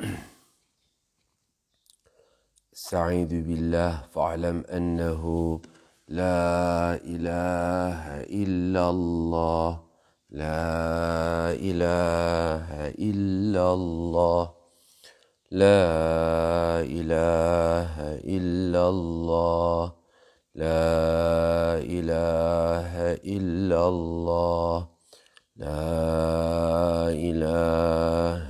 استعيذ بالله فاعلم أنه لا إله إلا الله لا إله إلا الله لا إله إلا الله لا إله إلا الله لا إله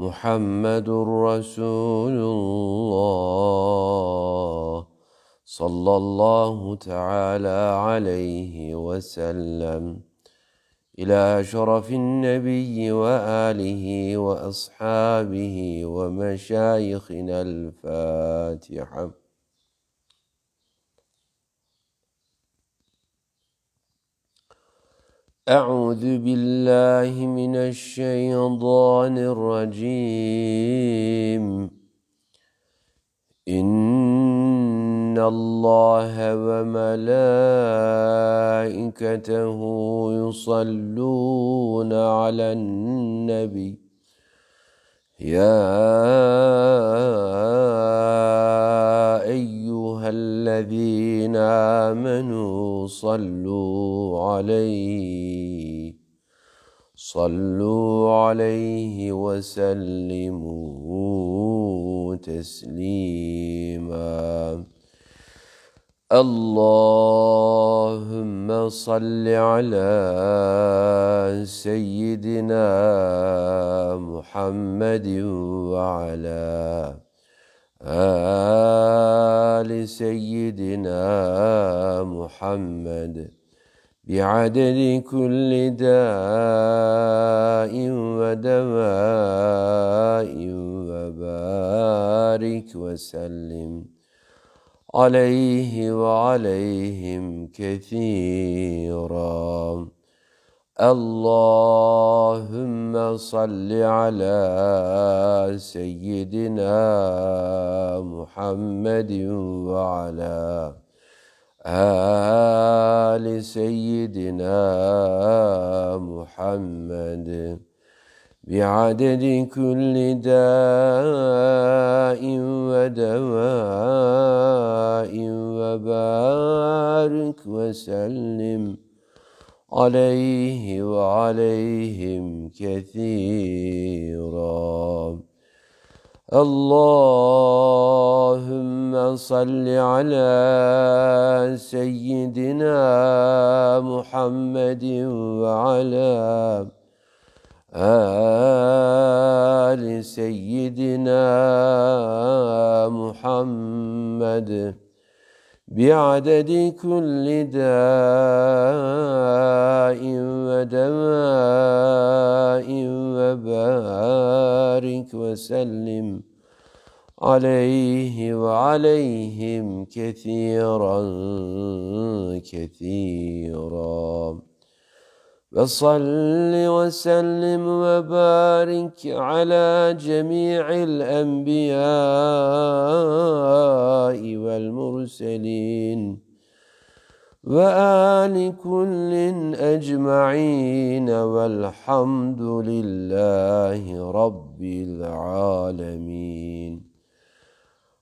محمد رسول الله صلى الله تعالى عليه وسلم إلى شرف النبي وآله وأصحابه ومشايخنا الفاتحة أعوذ بالله من الشيطان الرجيم إن الله وملائكته يصلون على النبي يا ايها الذين امنوا صلوا عليه صلوا عليه وسلموا تسليما اللهم صل على سيدنا محمد وعلى آل سيدنا محمد بعدد كل داء ودواء وبارك وسلم عليه وعليهم كثيرا اللهم صل على سيدنا محمد وعلى آل سيدنا محمد بعدد كل داء ودواء وبارك وسلم عليه وعليهم كثيرا اللهم صل على سيدنا محمد وعلى آل سيدنا محمد بعدد كل داء ودماء وبارك وسلم عليه وعليهم كثيرا كثيرا وصل وسلم وبارك على جميع الأنبياء والمرسلين وآل كل أجمعين والحمد لله رب العالمين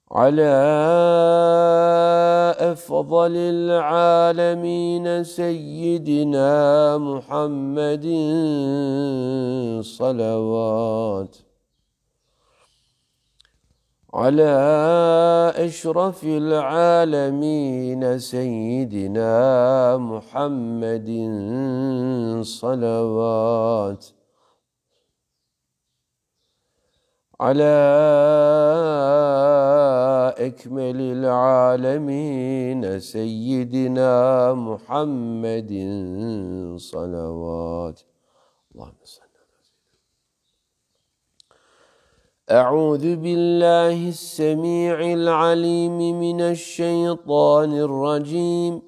على أفضل العالمين سيدنا محمد صلوات على أشرف العالمين سيدنا محمد صلوات على أكمل العالمين سيدنا محمد صلوات اللهم صل أعوذ بالله السميع العليم من الشيطان الرجيم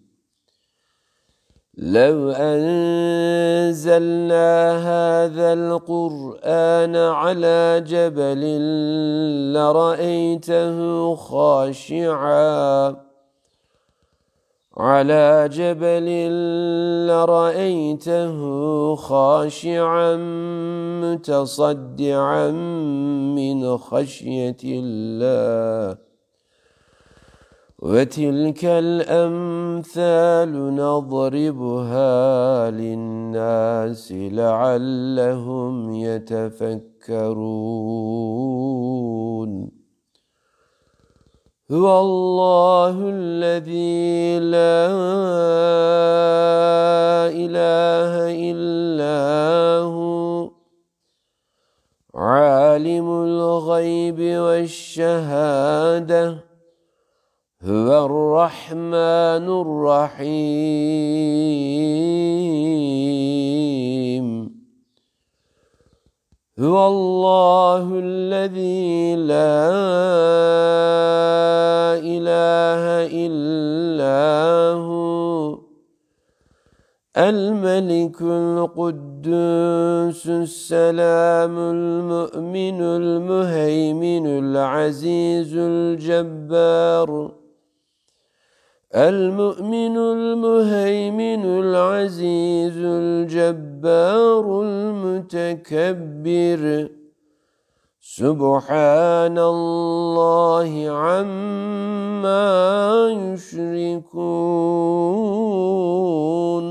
لو أنزلنا هذا القرآن على جبل لرأيته خاشعا على جبل لرأيته خاشعا متصدعا من خشية الله وتلك الأمثال نضربها للناس لعلهم يتفكرون هو الله الذي لا إله إلا هو عالم الغيب والشهاده هو الرحمن الرحيم هو الله الذي لا إله إلا هو الملك القدوس السلام المؤمن المهيمن العزيز الجبار المؤمن المهيمن العزيز الجبار المتكبر سبحان الله عما يشركون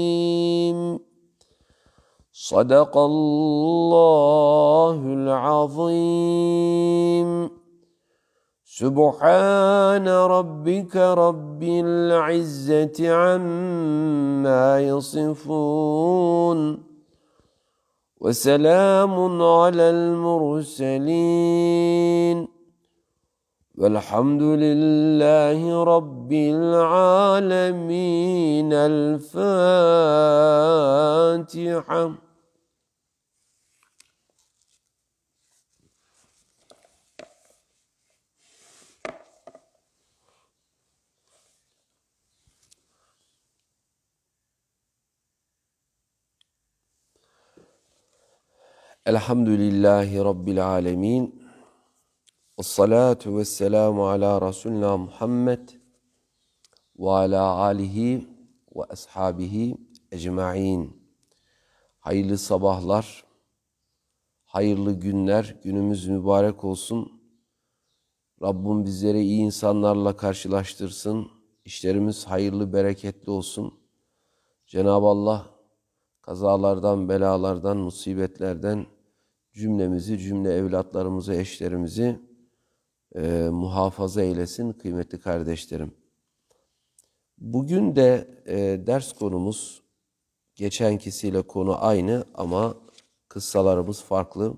صدق الله العظيم سبحان ربك رب العزة عما يصفون وسلام على المرسلين والحمد لله رب العالمين الفاتحه Elhamdülillahi Rabbil alemin. Esselatu vesselamu ala Resulina Muhammed ve ala alihi ve ashabihi ecma'in. Hayırlı sabahlar, hayırlı günler, günümüz mübarek olsun. Rabbim bizleri iyi insanlarla karşılaştırsın. İşlerimiz hayırlı, bereketli olsun. Cenab-ı Allah kazalardan, belalardan, musibetlerden cümlemizi, cümle evlatlarımızı, eşlerimizi e, muhafaza eylesin kıymetli kardeşlerim. Bugün de e, ders konumuz geçenkisiyle konu aynı ama kıssalarımız farklı.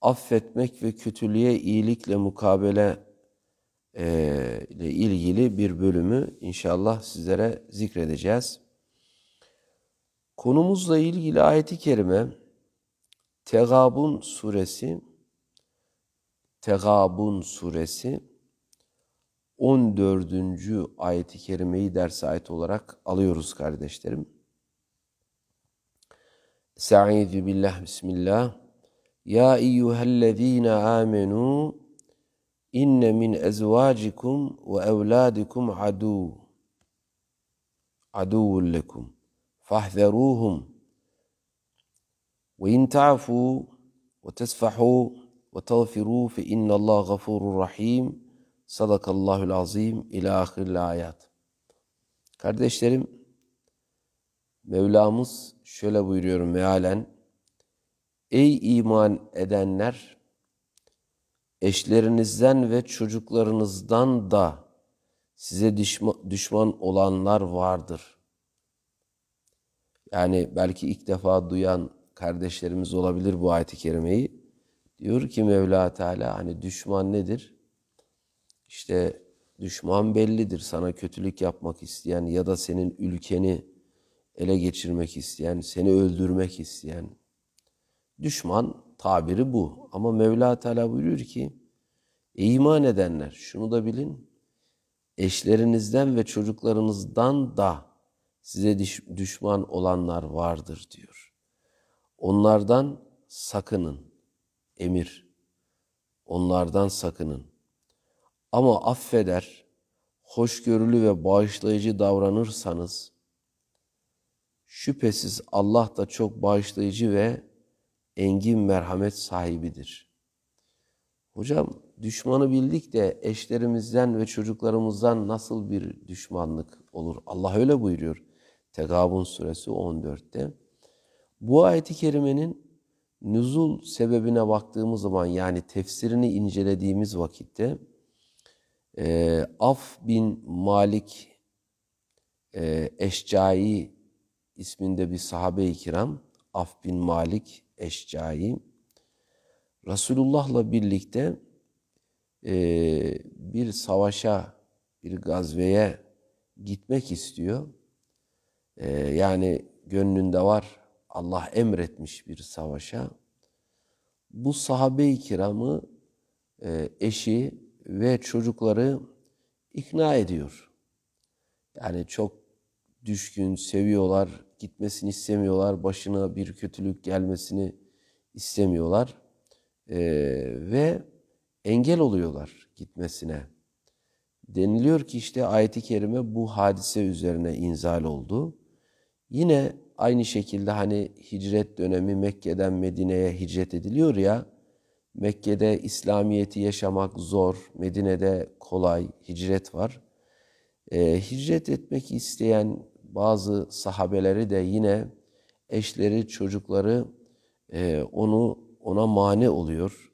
Affetmek ve kötülüğe iyilikle mukabele e, ile ilgili bir bölümü inşallah sizlere zikredeceğiz. Konumuzla ilgili ayeti kerime Tegabun suresi Tegabun suresi 14. i kerimeyi ders ait olarak alıyoruz kardeşlerim. Sa'idu billah bismillah. Ya eyyühellezine amenu inne min ezvacikum ve evladikum adu. Aduvul lekum. Fahzeruhum وإن تعفوا وتسفحوا وتغفروا فإن الله غفور rahim. Sadakallahul azim ila ahiril ayat. Kardeşlerim, Mevlamız şöyle buyuruyor mealen. Ey iman edenler, eşlerinizden ve çocuklarınızdan da size düşman olanlar vardır. Yani belki ilk defa duyan kardeşlerimiz olabilir bu ayet-i kerimeyi. Diyor ki Mevla Teala hani düşman nedir? İşte düşman bellidir. Sana kötülük yapmak isteyen ya da senin ülkeni ele geçirmek isteyen, seni öldürmek isteyen. Düşman tabiri bu. Ama Mevla Teala buyuruyor ki e iman edenler şunu da bilin. Eşlerinizden ve çocuklarınızdan da size düşman olanlar vardır diyor. Onlardan sakının. Emir. Onlardan sakının. Ama affeder, hoşgörülü ve bağışlayıcı davranırsanız, şüphesiz Allah da çok bağışlayıcı ve engin merhamet sahibidir. Hocam düşmanı bildik de eşlerimizden ve çocuklarımızdan nasıl bir düşmanlık olur? Allah öyle buyuruyor. Tegabun suresi 14'te. Bu ayeti kerimenin nüzul sebebine baktığımız zaman yani tefsirini incelediğimiz vakitte e, Af bin Malik e, Eşcai isminde bir sahabe-i kiram Af bin Malik Eşcai Resulullah'la birlikte e, bir savaşa, bir gazveye gitmek istiyor. E, yani gönlünde var Allah emretmiş bir savaşa bu sahabe-i kiramı e, eşi ve çocukları ikna ediyor. Yani çok düşkün, seviyorlar, gitmesini istemiyorlar, başına bir kötülük gelmesini istemiyorlar e, ve engel oluyorlar gitmesine. Deniliyor ki işte ayet-i kerime bu hadise üzerine inzal oldu. Yine Aynı şekilde hani hicret dönemi Mekke'den Medine'ye hicret ediliyor ya. Mekke'de İslamiyet'i yaşamak zor, Medine'de kolay hicret var. Ee, hicret etmek isteyen bazı sahabeleri de yine eşleri, çocukları e, onu ona mane oluyor.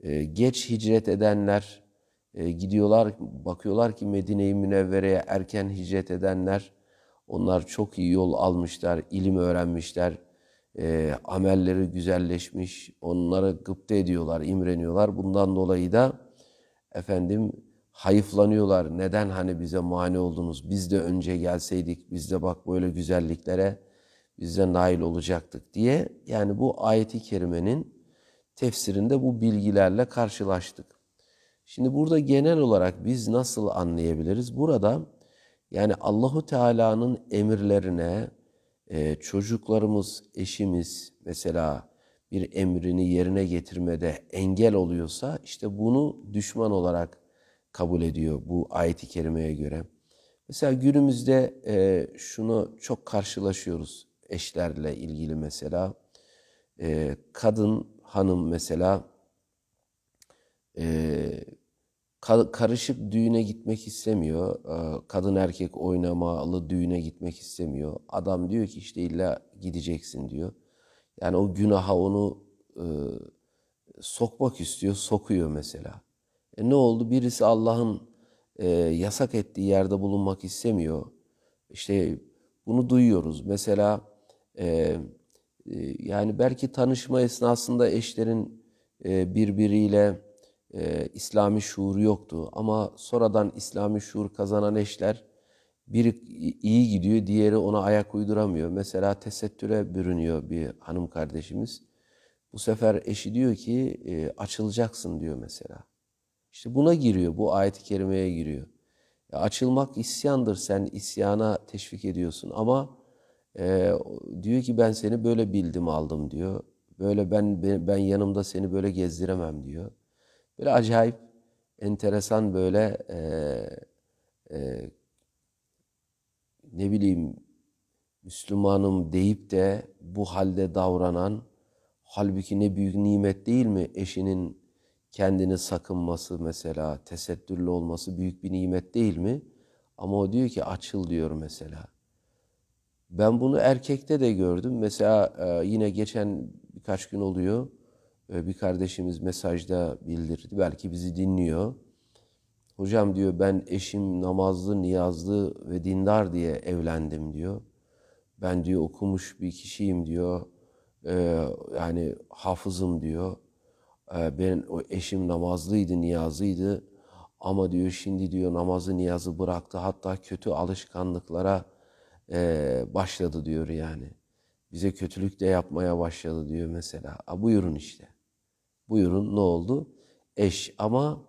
E, geç hicret edenler e, gidiyorlar, bakıyorlar ki Medine-i Münevvere'ye erken hicret edenler onlar çok iyi yol almışlar, ilim öğrenmişler, e, amelleri güzelleşmiş, onlara gıpte ediyorlar, imreniyorlar. Bundan dolayı da efendim hayıflanıyorlar. Neden hani bize mani oldunuz? Biz de önce gelseydik, biz de bak böyle güzelliklere biz de nail olacaktık diye. Yani bu ayeti kerimenin tefsirinde bu bilgilerle karşılaştık. Şimdi burada genel olarak biz nasıl anlayabiliriz? Burada yani Allahu Teala'nın emirlerine e, çocuklarımız, eşimiz mesela bir emrini yerine getirmede engel oluyorsa işte bunu düşman olarak kabul ediyor bu ayet-i kerimeye göre. Mesela günümüzde e, şunu çok karşılaşıyoruz eşlerle ilgili mesela. E, kadın, hanım mesela e, karışık düğüne gitmek istemiyor. Ee, kadın erkek oynamalı düğüne gitmek istemiyor. Adam diyor ki işte illa gideceksin diyor. Yani o günaha onu e, sokmak istiyor, sokuyor mesela. E ne oldu? Birisi Allah'ın e, yasak ettiği yerde bulunmak istemiyor. İşte bunu duyuyoruz. Mesela e, e, yani belki tanışma esnasında eşlerin e, birbiriyle e, İslami şuuru yoktu. Ama sonradan İslami şuur kazanan eşler biri iyi gidiyor, diğeri ona ayak uyduramıyor. Mesela tesettüre bürünüyor bir hanım kardeşimiz. Bu sefer eşi diyor ki e, açılacaksın diyor mesela. İşte buna giriyor, bu ayet-i kerimeye giriyor. Ya açılmak isyandır, sen isyana teşvik ediyorsun ama e, diyor ki ben seni böyle bildim aldım diyor. Böyle ben ben yanımda seni böyle gezdiremem diyor. Böyle acayip, enteresan böyle e, e, ne bileyim Müslümanım deyip de bu halde davranan halbuki ne büyük nimet değil mi? Eşinin kendini sakınması mesela, tesettürlü olması büyük bir nimet değil mi? Ama o diyor ki açıl diyor mesela. Ben bunu erkekte de gördüm. Mesela e, yine geçen birkaç gün oluyor bir kardeşimiz mesajda bildirdi. Belki bizi dinliyor. Hocam diyor ben eşim namazlı, niyazlı ve dindar diye evlendim diyor. Ben diyor okumuş bir kişiyim diyor. Ee, yani hafızım diyor. Ee, ben o eşim namazlıydı, niyazlıydı. Ama diyor şimdi diyor namazı niyazı bıraktı. Hatta kötü alışkanlıklara e, başladı diyor yani. Bize kötülük de yapmaya başladı diyor mesela. A, buyurun işte. Buyurun, ne oldu? Eş ama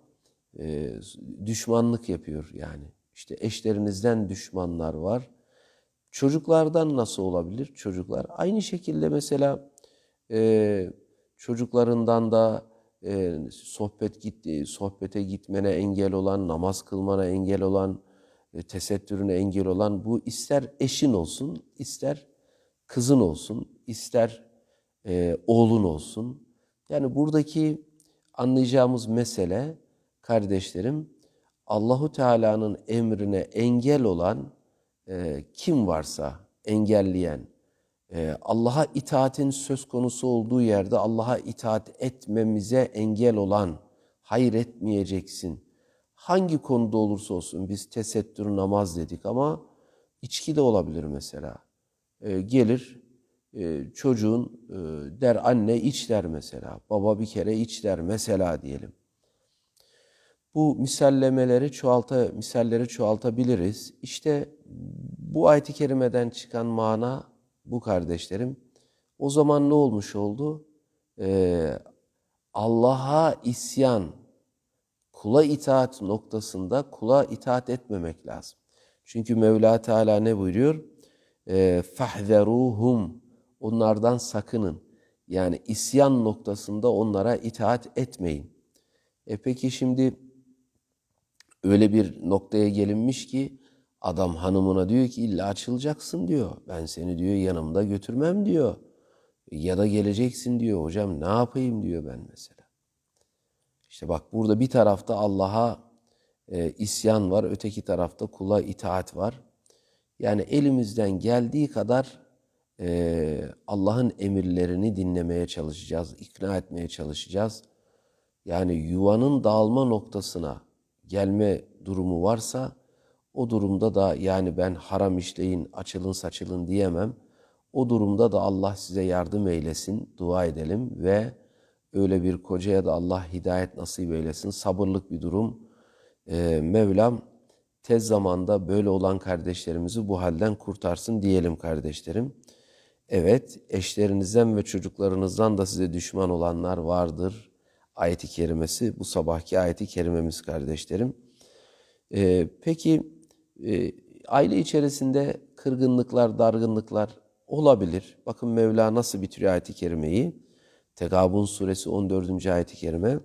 e, düşmanlık yapıyor yani. İşte eşlerinizden düşmanlar var. Çocuklardan nasıl olabilir? Çocuklar aynı şekilde mesela e, çocuklarından da e, sohbet gitti, e, sohbete gitmene engel olan, namaz kılmana engel olan, e, tesettürüne engel olan bu ister eşin olsun, ister kızın olsun, ister e, oğlun olsun, yani buradaki anlayacağımız mesele kardeşlerim Allahu Teala'nın emrine engel olan e, kim varsa engelleyen e, Allah'a itaatin söz konusu olduğu yerde Allah'a itaat etmemize engel olan hayır etmeyeceksin. Hangi konuda olursa olsun biz tesettür namaz dedik ama içki de olabilir mesela. E, gelir ee, çocuğun e, der anne iç der mesela, baba bir kere iç der mesela diyelim. Bu misallemeleri çoğalta, misalleri çoğaltabiliriz. İşte bu ayet-i kerimeden çıkan mana bu kardeşlerim. O zaman ne olmuş oldu? Ee, Allah'a isyan, kula itaat noktasında kula itaat etmemek lazım. Çünkü Mevla Teala ne buyuruyor? Ee, Fahzeruhum onlardan sakının. Yani isyan noktasında onlara itaat etmeyin. E peki şimdi öyle bir noktaya gelinmiş ki adam hanımına diyor ki illa açılacaksın diyor. Ben seni diyor yanımda götürmem diyor. Ya da geleceksin diyor hocam ne yapayım diyor ben mesela. İşte bak burada bir tarafta Allah'a e, isyan var, öteki tarafta kula itaat var. Yani elimizden geldiği kadar e, Allah'ın emirlerini dinlemeye çalışacağız, ikna etmeye çalışacağız. Yani yuvanın dağılma noktasına gelme durumu varsa o durumda da yani ben haram işleyin, açılın saçılın diyemem. O durumda da Allah size yardım eylesin, dua edelim ve öyle bir kocaya da Allah hidayet nasip eylesin. Sabırlık bir durum. Ee, Mevlam tez zamanda böyle olan kardeşlerimizi bu halden kurtarsın diyelim kardeşlerim. Evet, eşlerinizden ve çocuklarınızdan da size düşman olanlar vardır. Ayeti kerimesi, bu sabahki ayeti kerimemiz kardeşlerim. Ee, peki, e, aile içerisinde kırgınlıklar, dargınlıklar olabilir. Bakın Mevla nasıl bitiriyor ayeti kerimeyi. Tegabun suresi 14. ayeti kerime.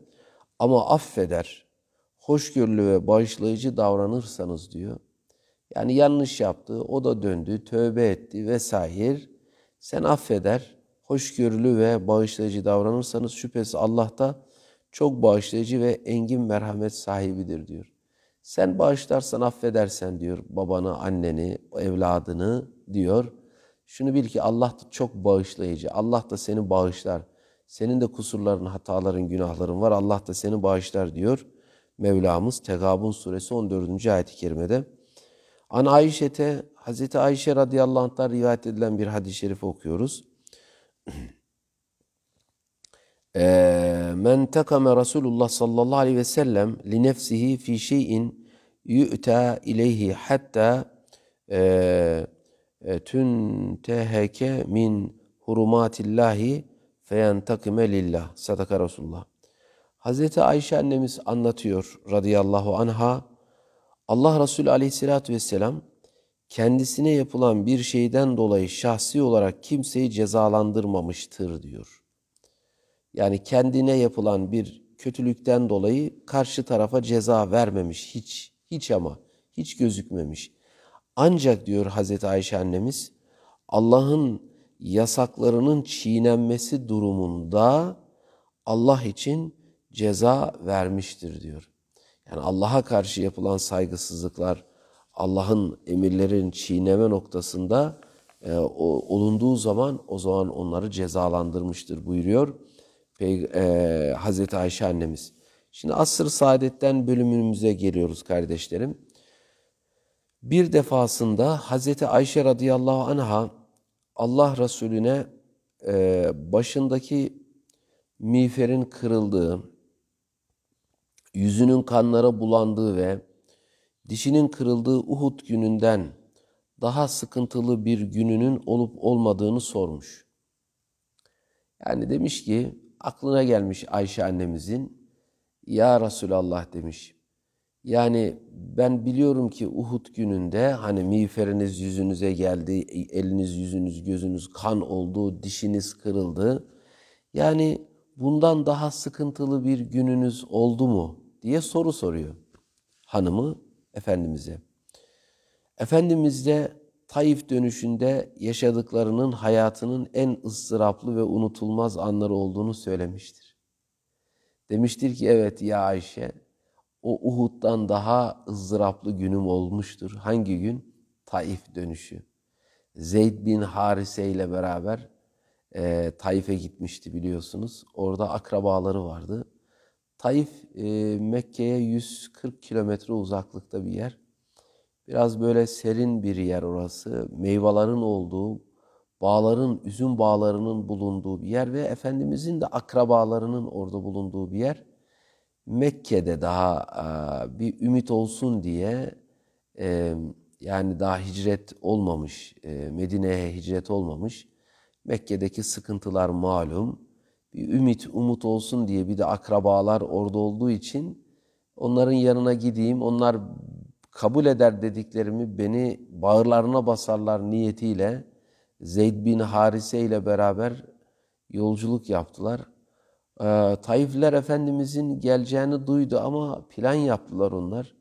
Ama affeder, hoşgörülü ve bağışlayıcı davranırsanız diyor. Yani yanlış yaptı, o da döndü, tövbe etti vesaire sen affeder, hoşgörülü ve bağışlayıcı davranırsanız şüphesiz Allah da çok bağışlayıcı ve engin merhamet sahibidir diyor. Sen bağışlarsan affedersen diyor babanı, anneni, evladını diyor. Şunu bil ki Allah da çok bağışlayıcı. Allah da seni bağışlar. Senin de kusurların, hataların, günahların var. Allah da seni bağışlar diyor. Mevlamız Tegabun suresi 14. ayet-i kerimede. An Ayşe'te Hazreti Ayşe radıyallahu anh'tan rivayet edilen bir hadis-i şerifi okuyoruz. Ee, Men takame Resulullah sallallahu aleyhi ve sellem li nefsihi fi şeyin yu'ta ileyhi hatta e, e, tünteheke min hurumatillahi feyentakime lillah. Sadaka Resulullah. Hazreti Ayşe annemiz anlatıyor radıyallahu anha. Allah Resulü aleyhissalatü vesselam kendisine yapılan bir şeyden dolayı şahsi olarak kimseyi cezalandırmamıştır diyor. Yani kendine yapılan bir kötülükten dolayı karşı tarafa ceza vermemiş hiç, hiç ama hiç gözükmemiş. Ancak diyor Hazreti Ayşe annemiz Allah'ın yasaklarının çiğnenmesi durumunda Allah için ceza vermiştir diyor. Yani Allah'a karşı yapılan saygısızlıklar, Allah'ın emirlerin çiğneme noktasında e, o, olunduğu zaman o zaman onları cezalandırmıştır buyuruyor Pey e, Hazreti Ayşe annemiz. Şimdi Asr-ı Saadet'ten bölümümüze geliyoruz kardeşlerim. Bir defasında Hazreti Ayşe radıyallahu anha Allah Resulüne e, başındaki miğferin kırıldığı, yüzünün kanlara bulandığı ve dişinin kırıldığı Uhud gününden daha sıkıntılı bir gününün olup olmadığını sormuş. Yani demiş ki aklına gelmiş Ayşe annemizin ya Resulallah demiş. Yani ben biliyorum ki Uhud gününde hani miğferiniz yüzünüze geldi, eliniz yüzünüz gözünüz kan oldu, dişiniz kırıldı. Yani bundan daha sıkıntılı bir gününüz oldu mu diye soru soruyor hanımı Efendimiz'e. Efendimiz de Taif dönüşünde yaşadıklarının hayatının en ıstıraplı ve unutulmaz anları olduğunu söylemiştir. Demiştir ki evet ya Ayşe o Uhud'dan daha ızdıraplı günüm olmuştur. Hangi gün? Taif dönüşü. Zeyd bin Harise ile beraber e, Taif'e gitmişti biliyorsunuz. Orada akrabaları vardı. Taif e, Mekke'ye 140 kilometre uzaklıkta bir yer. Biraz böyle serin bir yer orası. Meyvelerin olduğu, bağların, üzüm bağlarının bulunduğu bir yer ve Efendimizin de akrabalarının orada bulunduğu bir yer. Mekke'de daha e, bir ümit olsun diye e, yani daha hicret olmamış, e, Medine'ye hicret olmamış. Mekke'deki sıkıntılar malum bir ümit, umut olsun diye bir de akrabalar orada olduğu için onların yanına gideyim, onlar kabul eder dediklerimi beni bağırlarına basarlar niyetiyle Zeyd bin Harise ile beraber yolculuk yaptılar. Ee, Taifler Efendimizin geleceğini duydu ama plan yaptılar onlar.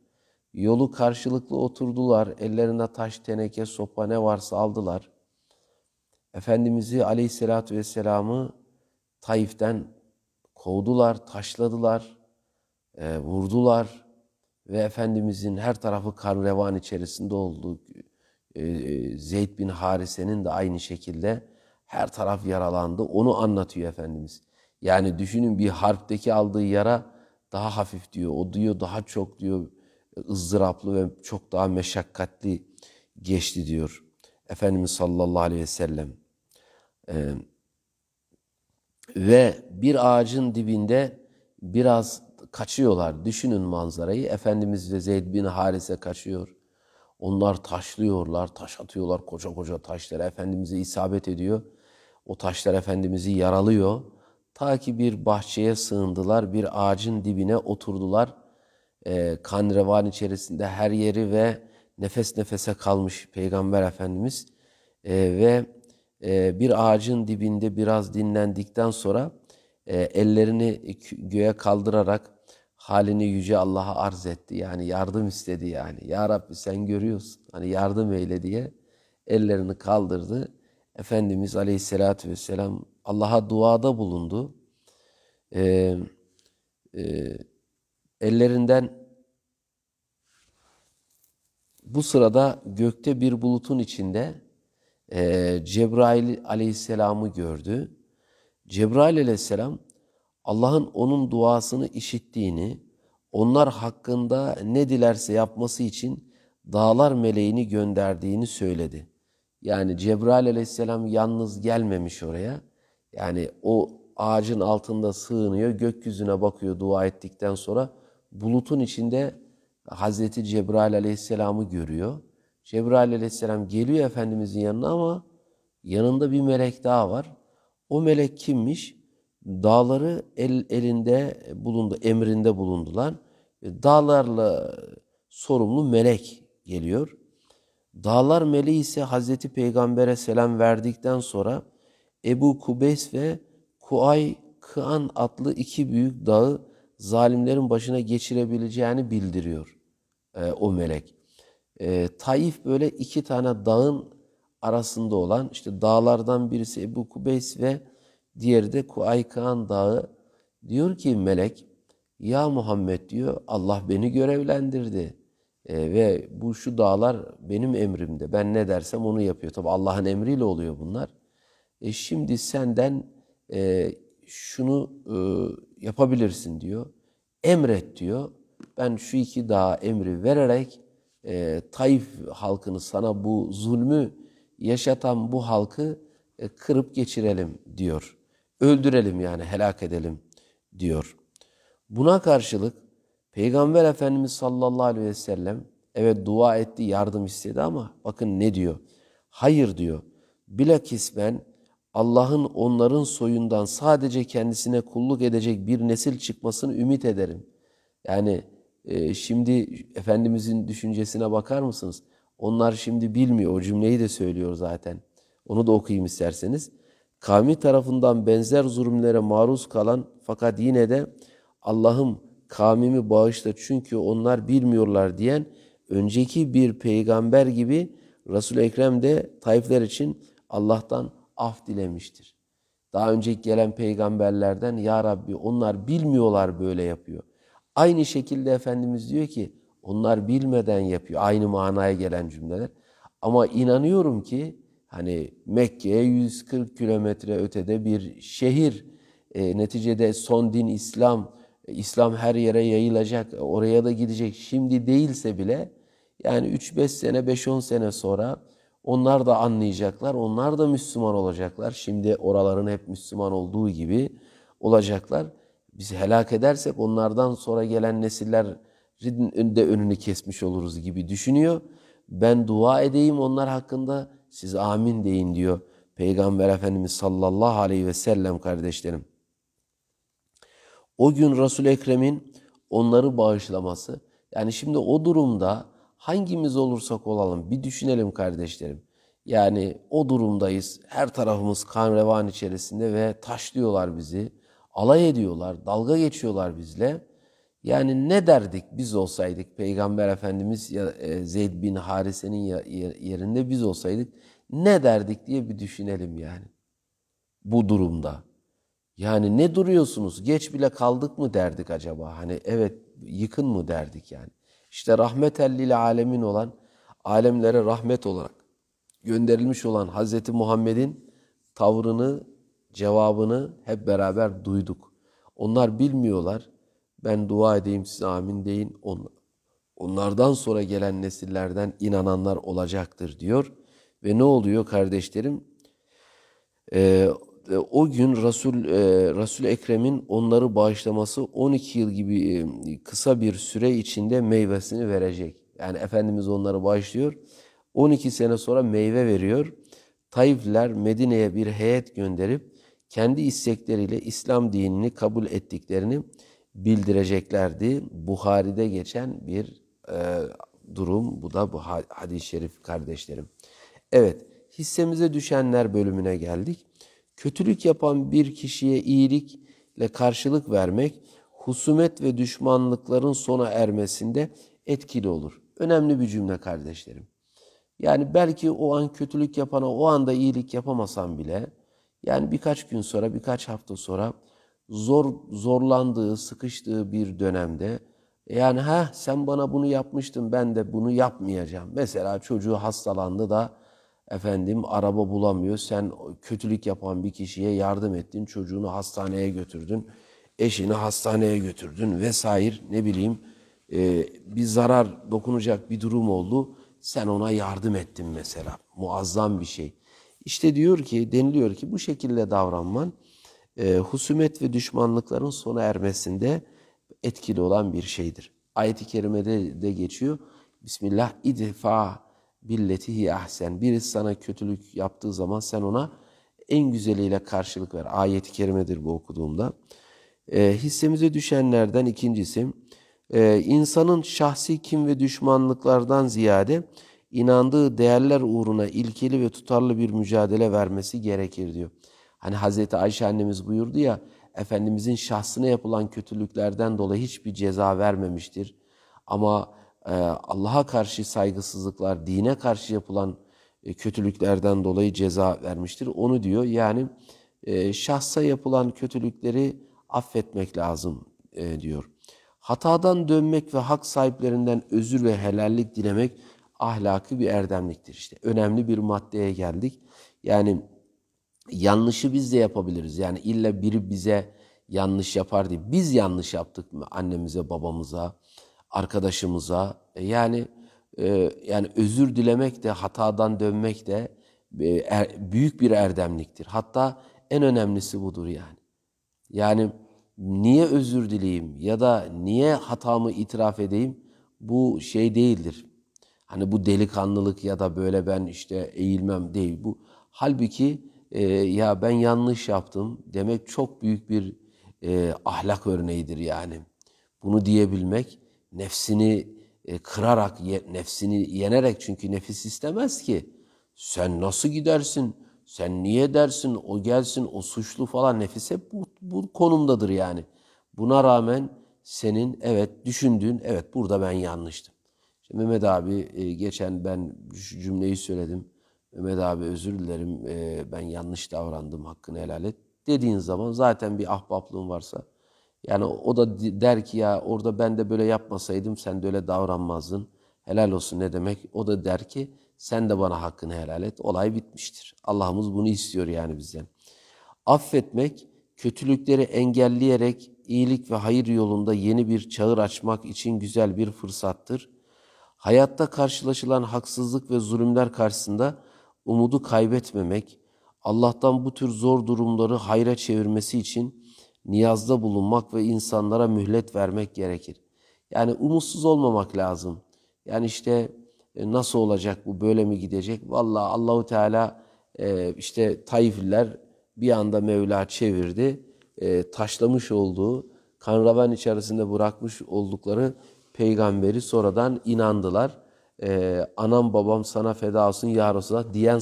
Yolu karşılıklı oturdular, ellerine taş, teneke, sopa ne varsa aldılar. Efendimiz'i aleyhissalatü vesselam'ı Taif'ten kovdular, taşladılar, e, vurdular ve Efendimizin her tarafı kan revan içerisinde oldu. E, e, Zeyd bin Harise'nin de aynı şekilde her taraf yaralandı. Onu anlatıyor Efendimiz. Yani düşünün bir harpteki aldığı yara daha hafif diyor. O diyor daha çok diyor ızdıraplı ve çok daha meşakkatli geçti diyor. Efendimiz sallallahu aleyhi ve sellem. Ee, ve bir ağacın dibinde biraz kaçıyorlar. Düşünün manzarayı. Efendimiz ve Zeyd bin Harise kaçıyor. Onlar taşlıyorlar, taş atıyorlar koca koca taşlara. Efendimiz'e isabet ediyor. O taşlar Efendimiz'i yaralıyor. Ta ki bir bahçeye sığındılar, bir ağacın dibine oturdular. E, kan revan içerisinde her yeri ve nefes nefese kalmış Peygamber Efendimiz. E, ve ee, bir ağacın dibinde biraz dinlendikten sonra e, ellerini göğe kaldırarak halini yüce Allah'a arz etti. Yani yardım istedi yani. Ya Rabbi sen görüyorsun. Hani yardım eyle diye ellerini kaldırdı. Efendimiz Aleyhisselatü Vesselam Allah'a duada bulundu. Ee, e, ellerinden bu sırada gökte bir bulutun içinde e, Cebrail aleyhisselamı gördü. Cebrail aleyhisselam Allah'ın onun duasını işittiğini, onlar hakkında ne dilerse yapması için dağlar meleğini gönderdiğini söyledi. Yani Cebrail aleyhisselam yalnız gelmemiş oraya. Yani o ağacın altında sığınıyor, gökyüzüne bakıyor dua ettikten sonra bulutun içinde Hazreti Cebrail aleyhisselamı görüyor. Cebrail aleyhisselam geliyor Efendimizin yanına ama yanında bir melek daha var. O melek kimmiş? Dağları el, elinde bulundu, emrinde bulundular. E, dağlarla sorumlu melek geliyor. Dağlar meleği ise Hazreti Peygamber'e selam verdikten sonra Ebu Kubeys ve Kuay Kıan adlı iki büyük dağı zalimlerin başına geçirebileceğini bildiriyor e, o melek. E, Taif böyle iki tane dağın arasında olan işte dağlardan birisi Ebu Kubeys ve diğeri de Kuaykan Dağı. Diyor ki melek ya Muhammed diyor Allah beni görevlendirdi e, ve bu şu dağlar benim emrimde ben ne dersem onu yapıyor. Tabi Allah'ın emriyle oluyor bunlar. E, şimdi senden e, şunu e, yapabilirsin diyor. Emret diyor. Ben şu iki dağa emri vererek e, Taif halkını sana bu zulmü yaşatan bu halkı e, kırıp geçirelim diyor. Öldürelim yani helak edelim diyor. Buna karşılık Peygamber Efendimiz sallallahu aleyhi ve sellem evet dua etti, yardım istedi ama bakın ne diyor? Hayır diyor. Bilakis ben Allah'ın onların soyundan sadece kendisine kulluk edecek bir nesil çıkmasını ümit ederim. Yani ee, şimdi Efendimizin düşüncesine bakar mısınız? Onlar şimdi bilmiyor. O cümleyi de söylüyor zaten. Onu da okuyayım isterseniz. Kavmi tarafından benzer zulümlere maruz kalan fakat yine de Allah'ım kavmimi bağışla çünkü onlar bilmiyorlar diyen önceki bir peygamber gibi resul Ekrem de Taifler için Allah'tan af dilemiştir. Daha önceki gelen peygamberlerden Ya Rabbi onlar bilmiyorlar böyle yapıyor. Aynı şekilde Efendimiz diyor ki onlar bilmeden yapıyor. Aynı manaya gelen cümleler. Ama inanıyorum ki hani Mekke'ye 140 kilometre ötede bir şehir. E, neticede son din İslam. E, İslam her yere yayılacak. Oraya da gidecek. Şimdi değilse bile yani 3-5 sene, 5-10 sene sonra onlar da anlayacaklar. Onlar da Müslüman olacaklar. Şimdi oraların hep Müslüman olduğu gibi olacaklar bizi helak edersek onlardan sonra gelen nesillerin de önünü kesmiş oluruz gibi düşünüyor. Ben dua edeyim onlar hakkında siz amin deyin diyor Peygamber Efendimiz sallallahu aleyhi ve sellem kardeşlerim. O gün Resul Ekrem'in onları bağışlaması yani şimdi o durumda hangimiz olursak olalım bir düşünelim kardeşlerim. Yani o durumdayız. Her tarafımız kan revan içerisinde ve taşlıyorlar bizi alay ediyorlar, dalga geçiyorlar bizle. Yani ne derdik biz olsaydık Peygamber Efendimiz ya e, Zeyd bin Harise'nin yerinde biz olsaydık ne derdik diye bir düşünelim yani bu durumda. Yani ne duruyorsunuz geç bile kaldık mı derdik acaba hani evet yıkın mı derdik yani. İşte rahmetellil alemin olan alemlere rahmet olarak gönderilmiş olan Hazreti Muhammed'in tavrını cevabını hep beraber duyduk. Onlar bilmiyorlar. Ben dua edeyim siz amin deyin. Onlardan sonra gelen nesillerden inananlar olacaktır diyor. Ve ne oluyor kardeşlerim? Ee, e, o gün Resul e, Resul Ekrem'in onları bağışlaması 12 yıl gibi e, kısa bir süre içinde meyvesini verecek. Yani Efendimiz onları bağışlıyor. 12 sene sonra meyve veriyor. Taifler Medine'ye bir heyet gönderip kendi istekleriyle İslam dinini kabul ettiklerini bildireceklerdi. Buhari'de geçen bir e, durum. Bu da bu hadis-i şerif kardeşlerim. Evet, hissemize düşenler bölümüne geldik. Kötülük yapan bir kişiye iyilikle karşılık vermek, husumet ve düşmanlıkların sona ermesinde etkili olur. Önemli bir cümle kardeşlerim. Yani belki o an kötülük yapana o anda iyilik yapamasam bile yani birkaç gün sonra, birkaç hafta sonra zor zorlandığı, sıkıştığı bir dönemde yani ha sen bana bunu yapmıştın ben de bunu yapmayacağım. Mesela çocuğu hastalandı da efendim araba bulamıyor. Sen kötülük yapan bir kişiye yardım ettin. Çocuğunu hastaneye götürdün. Eşini hastaneye götürdün vesaire ne bileyim e, bir zarar dokunacak bir durum oldu. Sen ona yardım ettin mesela. Muazzam bir şey. İşte diyor ki deniliyor ki bu şekilde davranman e, husumet ve düşmanlıkların sona ermesinde etkili olan bir şeydir. Ayet-i kerimede de geçiyor. Bismillah idfa billetihi ahsen. Birisi sana kötülük yaptığı zaman sen ona en güzeliyle karşılık ver. Ayet-i kerimedir bu okuduğumda. E, hissemize düşenlerden ikincisi e, insanın şahsi kim ve düşmanlıklardan ziyade inandığı değerler uğruna ilkeli ve tutarlı bir mücadele vermesi gerekir diyor. Hani Hazreti Ayşe annemiz buyurdu ya, Efendimizin şahsına yapılan kötülüklerden dolayı hiçbir ceza vermemiştir. Ama e, Allah'a karşı saygısızlıklar, dine karşı yapılan e, kötülüklerden dolayı ceza vermiştir. Onu diyor yani e, şahsa yapılan kötülükleri affetmek lazım e, diyor. Hatadan dönmek ve hak sahiplerinden özür ve helallik dilemek Ahlaki bir erdemliktir işte. Önemli bir maddeye geldik. Yani yanlışı biz de yapabiliriz. Yani illa biri bize yanlış yapar diye. Biz yanlış yaptık mı annemize, babamıza, arkadaşımıza? E yani e, yani özür dilemek de hatadan dönmek de e, er, büyük bir erdemliktir. Hatta en önemlisi budur yani. Yani niye özür dileyeyim ya da niye hatamı itiraf edeyim bu şey değildir. Hani bu delikanlılık ya da böyle ben işte eğilmem değil bu. Halbuki e, ya ben yanlış yaptım demek çok büyük bir e, ahlak örneğidir yani. Bunu diyebilmek nefsini e, kırarak, ye, nefsini yenerek çünkü nefis istemez ki. Sen nasıl gidersin? Sen niye dersin? O gelsin, o suçlu falan. Nefis hep bu, bu konumdadır yani. Buna rağmen senin evet düşündüğün, evet burada ben yanlıştım. İşte Mehmet abi e, geçen ben şu cümleyi söyledim. Mehmet abi özür dilerim e, ben yanlış davrandım hakkını helal et. Dediğin zaman zaten bir ahbaplığın varsa yani o da der ki ya orada ben de böyle yapmasaydım sen de öyle davranmazdın. Helal olsun ne demek? O da der ki sen de bana hakkını helal et. Olay bitmiştir. Allah'ımız bunu istiyor yani bizden. Affetmek, kötülükleri engelleyerek iyilik ve hayır yolunda yeni bir çağır açmak için güzel bir fırsattır hayatta karşılaşılan haksızlık ve zulümler karşısında umudu kaybetmemek, Allah'tan bu tür zor durumları hayra çevirmesi için niyazda bulunmak ve insanlara mühlet vermek gerekir. Yani umutsuz olmamak lazım. Yani işte e, nasıl olacak bu böyle mi gidecek? Vallahi Allahu Teala e, işte Taifliler bir anda Mevla çevirdi. E, taşlamış olduğu, kanravan içerisinde bırakmış oldukları peygamberi sonradan inandılar. Ee, anam babam sana feda olsun ya Resulallah diyen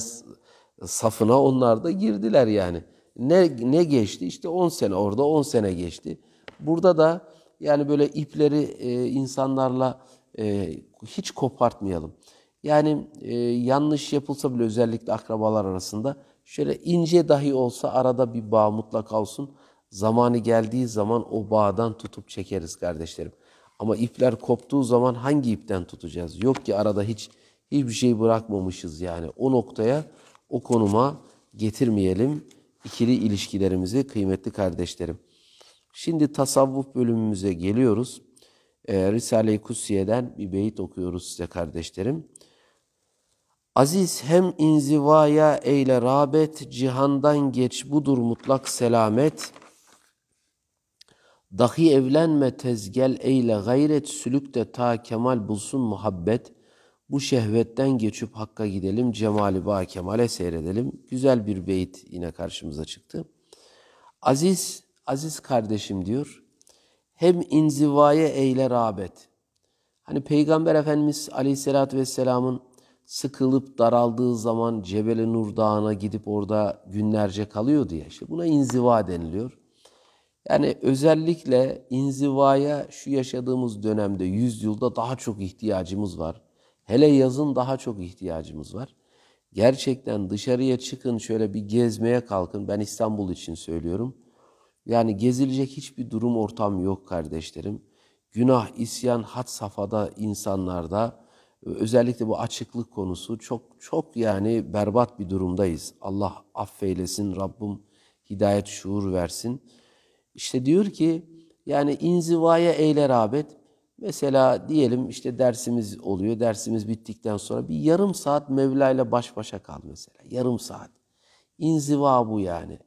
safına onlar da girdiler yani. Ne, ne geçti? İşte 10 sene orada 10 sene geçti. Burada da yani böyle ipleri e, insanlarla e, hiç kopartmayalım. Yani e, yanlış yapılsa bile özellikle akrabalar arasında şöyle ince dahi olsa arada bir bağ mutlaka olsun. Zamanı geldiği zaman o bağdan tutup çekeriz kardeşlerim. Ama ipler koptuğu zaman hangi ipten tutacağız? Yok ki arada hiç hiçbir şey bırakmamışız yani. O noktaya, o konuma getirmeyelim ikili ilişkilerimizi kıymetli kardeşlerim. Şimdi tasavvuf bölümümüze geliyoruz. Ee, Risale-i Kutsiye'den bir beyit okuyoruz size kardeşlerim. Aziz hem inzivaya eyle rağbet, cihandan geç budur mutlak selamet. Dahi evlenme tezgel eyle gayret sülük de ta kemal bulsun muhabbet. Bu şehvetten geçip hakka gidelim cemali ba kemale seyredelim. Güzel bir beyit yine karşımıza çıktı. Aziz, aziz kardeşim diyor. Hem inzivaya eyle rağbet. Hani Peygamber Efendimiz Aleyhisselatü Vesselam'ın sıkılıp daraldığı zaman cebel Nur Dağı'na gidip orada günlerce kalıyordu ya. İşte buna inziva deniliyor. Yani özellikle inzivaya şu yaşadığımız dönemde, yüzyılda daha çok ihtiyacımız var. Hele yazın daha çok ihtiyacımız var. Gerçekten dışarıya çıkın şöyle bir gezmeye kalkın. Ben İstanbul için söylüyorum. Yani gezilecek hiçbir durum ortam yok kardeşlerim. Günah, isyan hat safhada insanlarda özellikle bu açıklık konusu çok çok yani berbat bir durumdayız. Allah affeylesin, Rabbim hidayet şuur versin. İşte diyor ki yani inzivaya eyle rağbet. Mesela diyelim işte dersimiz oluyor. Dersimiz bittikten sonra bir yarım saat Mevla ile baş başa kal mesela. Yarım saat. İnziva bu yani.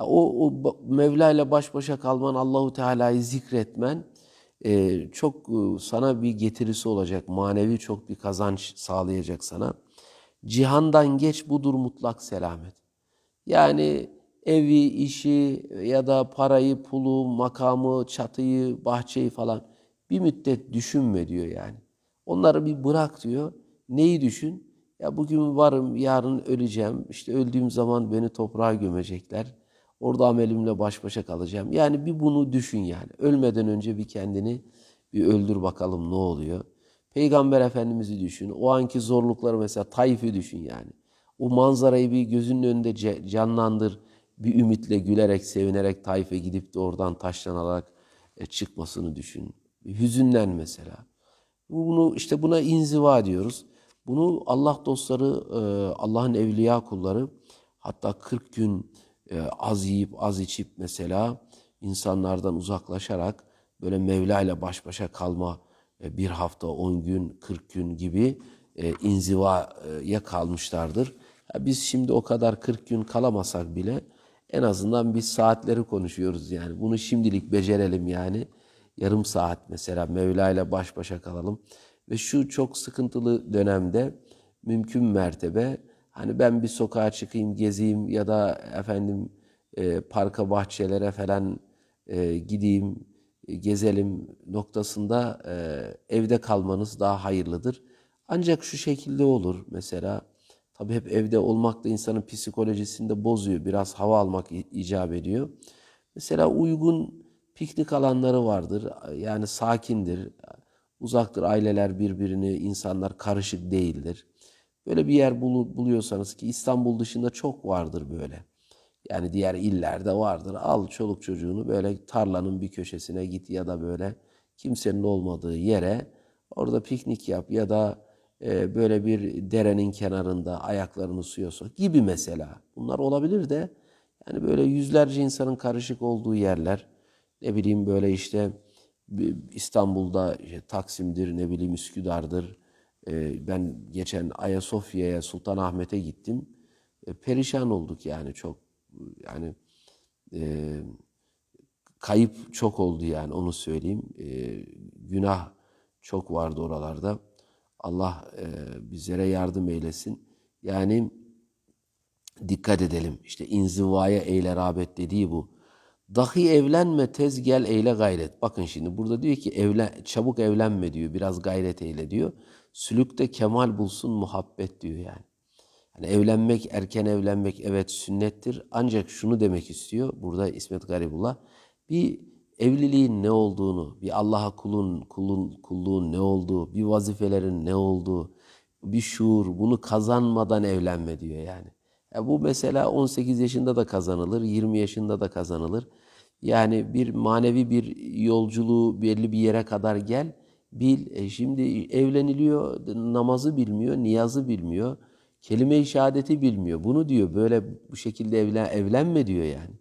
O, o Mevla ile baş başa kalman, Allahu Teala'yı zikretmen e, çok e, sana bir getirisi olacak. Manevi çok bir kazanç sağlayacak sana. Cihandan geç budur mutlak selamet. Yani evi, işi ya da parayı, pulu, makamı, çatıyı, bahçeyi falan bir müddet düşünme diyor yani. Onları bir bırak diyor. Neyi düşün? Ya bugün varım, yarın öleceğim. İşte öldüğüm zaman beni toprağa gömecekler. Orada amelimle baş başa kalacağım. Yani bir bunu düşün yani. Ölmeden önce bir kendini bir öldür bakalım ne oluyor. Peygamber Efendimiz'i düşün. O anki zorlukları mesela Taif'i düşün yani. O manzarayı bir gözünün önünde canlandır bir ümitle gülerek, sevinerek Taif'e gidip de oradan taşlanarak e, çıkmasını düşün. Hüzünden mesela. Bunu işte buna inziva diyoruz. Bunu Allah dostları, e, Allah'ın evliya kulları hatta 40 gün e, az yiyip az içip mesela insanlardan uzaklaşarak böyle Mevla ile baş başa kalma bir hafta, 10 gün, 40 gün gibi e, inzivaya kalmışlardır. biz şimdi o kadar 40 gün kalamasak bile en azından biz saatleri konuşuyoruz yani. Bunu şimdilik becerelim yani. Yarım saat mesela Mevla ile baş başa kalalım. Ve şu çok sıkıntılı dönemde mümkün mertebe hani ben bir sokağa çıkayım, gezeyim ya da efendim e, parka, bahçelere falan e, gideyim, e, gezelim noktasında e, evde kalmanız daha hayırlıdır. Ancak şu şekilde olur mesela Tabi hep evde olmak da insanın psikolojisini de bozuyor. Biraz hava almak icap ediyor. Mesela uygun piknik alanları vardır. Yani sakindir. Uzaktır aileler birbirini, insanlar karışık değildir. Böyle bir yer bul buluyorsanız ki İstanbul dışında çok vardır böyle. Yani diğer illerde vardır. Al çoluk çocuğunu böyle tarlanın bir köşesine git ya da böyle kimsenin olmadığı yere orada piknik yap ya da e, böyle bir derenin kenarında ayaklarını suya sok gibi mesela. Bunlar olabilir de yani böyle yüzlerce insanın karışık olduğu yerler ne bileyim böyle işte e, İstanbul'da işte Taksim'dir ne bileyim Üsküdar'dır. E, ben geçen Ayasofya'ya Sultanahmet'e gittim. perişan olduk yani çok yani kayıp çok oldu yani onu söyleyeyim. günah çok vardı oralarda. Allah e, bizlere yardım eylesin. Yani dikkat edelim. İşte inzivaya eyle rağbet dediği bu. Dahi evlenme tez gel eyle gayret. Bakın şimdi burada diyor ki evlen, çabuk evlenme diyor. Biraz gayret eyle diyor. Sülükte kemal bulsun muhabbet diyor yani. yani evlenmek, erken evlenmek evet sünnettir. Ancak şunu demek istiyor. Burada İsmet Garibullah bir evliliğin ne olduğunu, bir Allah'a kulun, kulun, kulluğun ne olduğu, bir vazifelerin ne olduğu, bir şuur, bunu kazanmadan evlenme diyor yani. E bu mesela 18 yaşında da kazanılır, 20 yaşında da kazanılır. Yani bir manevi bir yolculuğu belli bir yere kadar gel, bil. E şimdi evleniliyor, namazı bilmiyor, niyazı bilmiyor, kelime-i şehadeti bilmiyor. Bunu diyor böyle bu şekilde evlen, evlenme diyor yani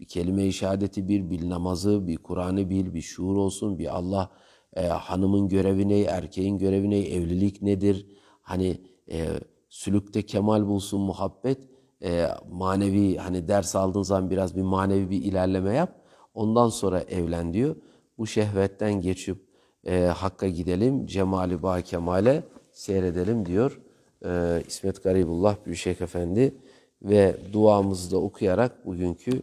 bir kelime-i şehadeti bil, bir namazı, bir Kur'an'ı bil, bir şuur olsun, bir Allah e, hanımın görevi ne, erkeğin görevi ne, evlilik nedir? Hani e, sülükte kemal bulsun muhabbet, e, manevi hani ders aldığın zaman biraz bir manevi bir ilerleme yap. Ondan sonra evlen diyor. Bu şehvetten geçip e, Hakk'a gidelim, cemali ba kemale seyredelim diyor. E, İsmet Garibullah Büyüşek Efendi ve duamızı da okuyarak bugünkü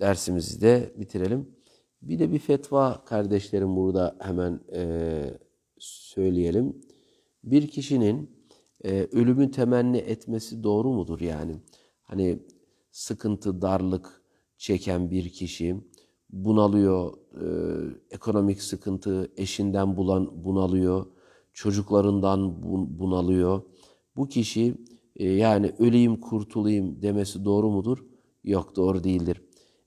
dersimizi de bitirelim. Bir de bir fetva kardeşlerim burada hemen e, söyleyelim. Bir kişinin e, ölümü temenni etmesi doğru mudur yani? Hani sıkıntı, darlık çeken bir kişi bunalıyor, e, ekonomik sıkıntı eşinden bulan bunalıyor, çocuklarından bunalıyor. Bu kişi e, yani öleyim kurtulayım demesi doğru mudur? Yok doğru değildir.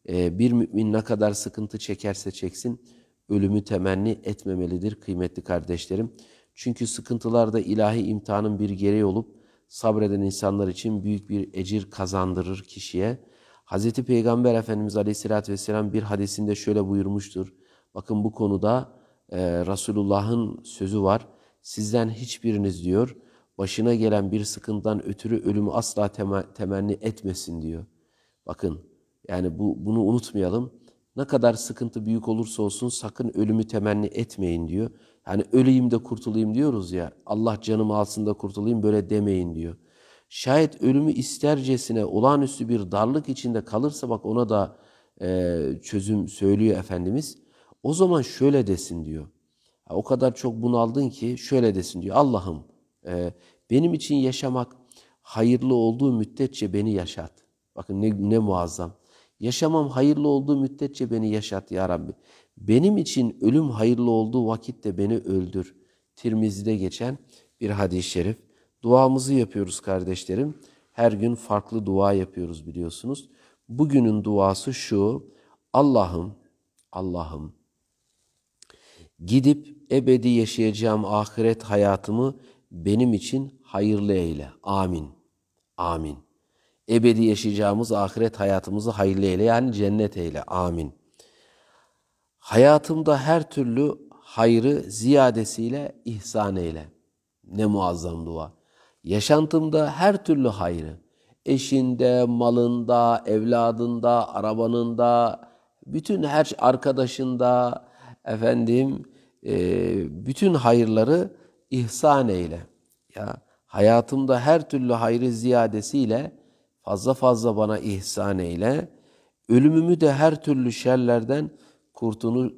Ee, bir mümin ne kadar sıkıntı çekerse çeksin ölümü temenni etmemelidir kıymetli kardeşlerim. Çünkü sıkıntılar da ilahi imtihanın bir gereği olup sabreden insanlar için büyük bir ecir kazandırır kişiye. Hz. Peygamber Efendimiz Aleyhisselatü Vesselam bir hadisinde şöyle buyurmuştur. Bakın bu konuda e, Resulullah'ın sözü var. Sizden hiçbiriniz diyor başına gelen bir sıkıntıdan ötürü ölümü asla temenni etmesin diyor. Bakın yani bu, bunu unutmayalım. Ne kadar sıkıntı büyük olursa olsun sakın ölümü temenni etmeyin diyor. Yani öleyim de kurtulayım diyoruz ya. Allah canımı alsın da kurtulayım böyle demeyin diyor. Şayet ölümü istercesine olağanüstü bir darlık içinde kalırsa bak ona da e, çözüm söylüyor Efendimiz. O zaman şöyle desin diyor. O kadar çok bunaldın ki şöyle desin diyor. Allah'ım e, benim için yaşamak hayırlı olduğu müddetçe beni yaşat. Bakın ne, ne muazzam. Yaşamam hayırlı olduğu müddetçe beni yaşat ya Rabbi. Benim için ölüm hayırlı olduğu vakitte beni öldür. Tirmizi'de geçen bir hadis-i şerif. Duamızı yapıyoruz kardeşlerim. Her gün farklı dua yapıyoruz biliyorsunuz. Bugünün duası şu. Allah'ım, Allah'ım gidip ebedi yaşayacağım ahiret hayatımı benim için hayırlı eyle. Amin. Amin ebedi yaşayacağımız ahiret hayatımızı hayırlı eyle yani cennet eyle. Amin. Hayatımda her türlü hayrı ziyadesiyle ihsan eyle. Ne muazzam dua. Yaşantımda her türlü hayrı eşinde, malında, evladında, arabanında, bütün her arkadaşında efendim e, bütün hayırları ihsan eyle. Ya hayatımda her türlü hayrı ziyadesiyle fazla fazla bana ihsan eyle. Ölümümü de her türlü şerlerden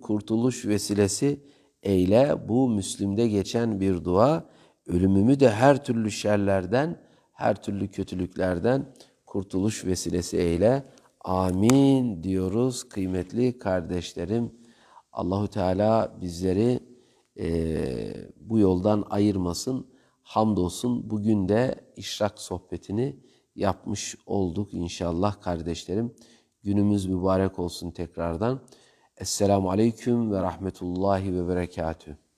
kurtuluş vesilesi eyle. Bu Müslim'de geçen bir dua. Ölümümü de her türlü şerlerden, her türlü kötülüklerden kurtuluş vesilesi eyle. Amin diyoruz kıymetli kardeşlerim. Allahu Teala bizleri e, bu yoldan ayırmasın. Hamdolsun bugün de işrak sohbetini yapmış olduk inşallah kardeşlerim. Günümüz mübarek olsun tekrardan. Esselamu Aleyküm ve Rahmetullahi ve Berekatühü.